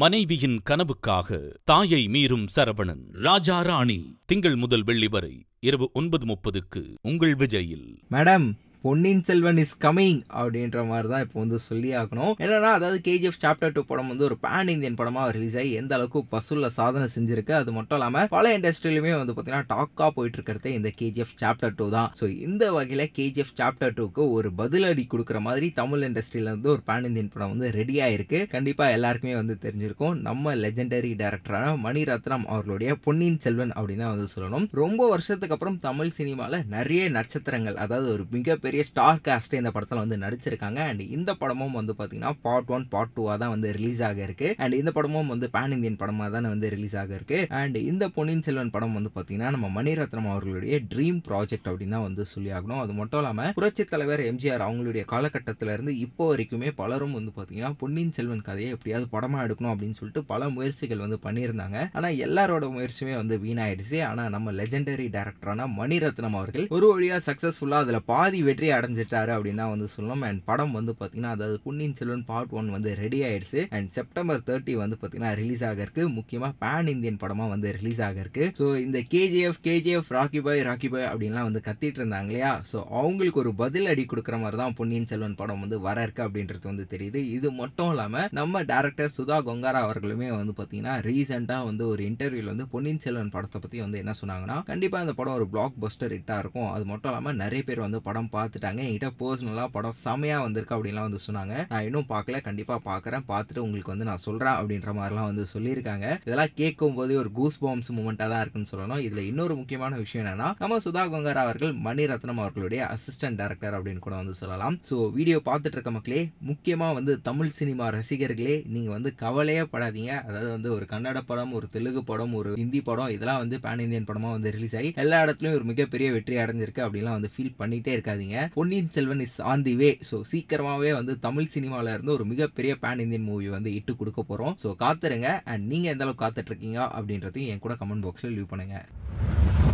மனைவியின் கனவுக்காக தாயை மீறும் சரவணன் ராஜா ராணி திங்கள் முதல் வெள்ளி வரை இரவு ஒன்பது முப்பதுக்கு உங்கள் விஜயில் madam Ponniyin Selvan is coming அப்படின்ற மாதிரி தான் இப்போ வந்து சொல்லி ஆகணும் என்னன்னா அதாவது கேஜிஎஃப் சாப்டர் டூ படம் வந்து ஒரு பேன் இந்தியன் படமாக ரிலீஸ் ஆகி எந்த அளவுக்கு வசூலில் சாதனை செஞ்சிருக்கு அது மட்டும் இல்லாமல் பல இண்டஸ்ட்ரியிலுமே வந்து பார்த்தீங்கன்னா டாக்காக போயிட்டு இருக்கிறதே இந்த கேஜிஎஃப் சாப்டர் டூ தான் ஸோ இந்த வகையில் கேஜிஎஃப் சாப்டர் டூக்கு ஒரு பதிலடி கொடுக்குற மாதிரி தமிழ் இண்டஸ்ட்ரியிலேருந்து ஒரு பேன் இந்தியன் படம் வந்து ரெடியாக ஆகிருக்கு கண்டிப்பாக எல்லாருக்குமே வந்து தெரிஞ்சிருக்கும் நம்ம லெஜெண்டரி டேரக்டரான மணிரத்னம் அவர்களுடைய பொன்னியின் செல்வன் அப்படின்னு தான் வந்து சொல்லணும் ரொம்ப வருஷத்துக்கு அப்புறம் தமிழ் சினிமாவில் நிறைய நட்சத்திரங்கள் அதாவது ஒரு மிகப்பெரிய பெரிய ஸ்டார் காஸ்ட் இந்த படத்தில் வந்து நடிச்சிருக்காங்க அண்ட் இந்த படமும் வந்து பார்த்தீங்கன்னா பார்ட் ஒன் பார்ட் டூவாக தான் வந்து ரிலீஸ் ஆக இருக்கு அண்ட் இந்த படமும் வந்து பேன் இந்தியன் படமாக தான் வந்து ரிலீஸ் ஆக இருக்கு அண்ட் இந்த பொன்னியின் செல்வன் படம் வந்து பார்த்தீங்கன்னா நம்ம மணிரத்னம் அவர்களுடைய ட்ரீம் ப்ராஜெக்ட் அப்படின்னு தான் வந்து சொல்லி ஆகணும் அது மட்டும் இல்லாமல் புரட்சி தலைவர் எம்ஜிஆர் அவங்களுடைய காலகட்டத்திலேருந்து இப்போ வரைக்குமே பலரும் வந்து பார்த்தீங்கன்னா பொன்னியின் செல்வன் கதையை எப்படியாவது படமாக எடுக்கணும் அப்படின்னு சொல்லிட்டு பல முயற்சிகள் வந்து பண்ணியிருந்தாங்க ஆனால் எல்லாரோட முயற்சியுமே வந்து வீணாயிடுச்சு ஆனால் நம்ம லெஜெண்டரி டேரக்டரான மணிரத்னம் அவர்கள் ஒரு வழியாக சக்ஸஸ்ஃபுல்லாக அதில் பாதி வெற்றி வெற்றி அடைஞ்சிட்டாரு அப்படின்னு தான் வந்து சொல்லணும் அண்ட் படம் வந்து பார்த்தீங்கன்னா அதாவது பொன்னியின் செல்வன் பார்ட் ஒன் வந்து ரெடி ஆயிடுச்சு அண்ட் செப்டம்பர் தேர்ட்டி வந்து பார்த்தீங்கன்னா ரிலீஸ் ஆக இருக்கு முக்கியமாக பேன் இந்தியன் படமாக வந்து ரிலீஸ் ஆக இருக்கு ஸோ இந்த கேஜிஎஃப் கேஜிஎஃப் ராக்கி பாய் ராக்கி பாய் அப்படின்லாம் வந்து கத்திட்டு இருந்தாங்க இல்லையா ஸோ அவங்களுக்கு ஒரு பதில் அடி கொடுக்குற மாதிரி தான் பொன்னியின் செல்வன் படம் வந்து வர இருக்கு அப்படின்றது வந்து தெரியுது இது மட்டும் இல்லாமல் நம்ம டேரக்டர் சுதா கொங்காரா அவர்களுமே வந்து பார்த்தீங்கன்னா ரீசெண்டாக வந்து ஒரு இன்டர்வியூல வந்து பொன்னியின் செல்வன் படத்தை பற்றி வந்து என்ன சொன்னாங்கன்னா கண்டிப்பாக அந்த படம் ஒரு பிளாக் பஸ்டர் ஹிட்டாக இருக்கும் அது மட்டும் இல்லாமல் நிறைய பேர் வந்து படம் பார்த்து பார்த்துட்டாங்க என்கிட்ட பர்சனலாக படம் செமையாக வந்திருக்கு அப்படின்லாம் வந்து சொன்னாங்க நான் இன்னும் பார்க்கல கண்டிப்பாக பார்க்குறேன் பார்த்துட்டு உங்களுக்கு வந்து நான் சொல்கிறேன் அப்படின்ற மாதிரிலாம் வந்து சொல்லியிருக்காங்க இதெல்லாம் கேட்கும் போதே ஒரு கூஸ் பாம்ஸ் மூமெண்ட்டாக தான் இருக்குன்னு சொல்லணும் இதில் இன்னொரு முக்கியமான விஷயம் என்னன்னா நம்ம சுதா கொங்கரா அவர்கள் மணிரத்னம் அவர்களுடைய அசிஸ்டன்ட் டேரக்டர் அப்படின்னு கூட வந்து சொல்லலாம் ஸோ வீடியோ பார்த்துட்டு இருக்க மக்களே முக்கியமாக வந்து தமிழ் சினிமா ரசிகர்களே நீங்கள் வந்து கவலையே படாதீங்க அதாவது வந்து ஒரு கன்னட படம் ஒரு தெலுங்கு படம் ஒரு ஹிந்தி படம் இதெல்லாம் வந்து பேன் இந்தியன் படமாக வந்து ரிலீஸ் ஆகி எல்லா இடத்துலையும் ஒரு மிகப்பெரிய வெற்றி அடைஞ்சிருக்கு அப்படிலாம் வந்து ஃபீல் பண்ணிகிட்டே இருக்காதிங்க Ponniyin Selvan is on the way so சீக்கிரமாகவே வந்து தமிழ் சினிமாவில் இருந்து ஒரு மிகப்பெரிய பேன் இந்தியன் மூவி வந்து இட்டு கொடுக்க போகிறோம் ஸோ காத்துருங்க அண்ட் நீங்கள் எந்த அளவுக்கு காத்துட்ருக்கீங்க அப்படின்றதையும் என் கூட கமெண்ட் பாக்ஸில் லீவ் பண்ணுங்கள்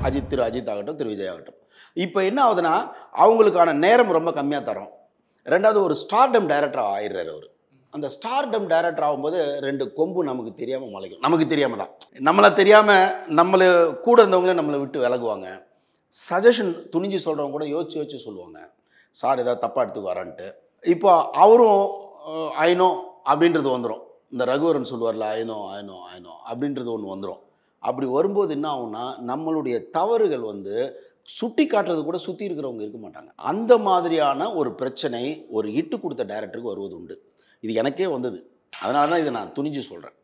அஜித் திரு அஜித் ஆகட்டும் திரு விஜய் ஆகட்டும் இப்போ என்ன ஆகுதுன்னா அவங்களுக்கான நேரம் ரொம்ப கம்மியாக தரும் ரெண்டாவது ஒரு ஸ்டார்டம் டைரக்டர் ஆயிடுறாரு அவர் அந்த ஸ்டார்டம் டைரக்டர் ஆகும்போது ரெண்டு கொம்பு நமக்கு தெரியாமல் முளைக்கும் நமக்கு தெரியாமல் தான் நம்மளை தெரியாமல் நம்மளை கூட இருந்தவங்களே நம்மளை விட்டு விலகுவாங்க சஜஷன் துணிஞ்சு சொல்கிறவங்க கூட யோசிச்சு யோசிச்சு சொல்லுவாங்க சார் ஏதாவது தப்பாக எடுத்துக்கு வரான்ட்டு இப்போ அவரும் ஐனோ அப்படின்றது வந்துடும் இந்த ரகுவரன் சொல்லுவார்ல ஐநோ ஐநோ ஐநோ அப்படின்றது ஒன்று வந்துடும் அப்படி வரும்போது என்ன ஆகும்னா நம்மளுடைய தவறுகள் வந்து சுட்டி காட்டுறது கூட சுற்றி இருக்கிறவங்க இருக்க மாட்டாங்க அந்த மாதிரியான ஒரு பிரச்சனை ஒரு இட்டு கொடுத்த டைரக்டருக்கு வருவது உண்டு இது எனக்கே வந்தது அதனால தான் இதை நான் துணிஞ்சு சொல்கிறேன்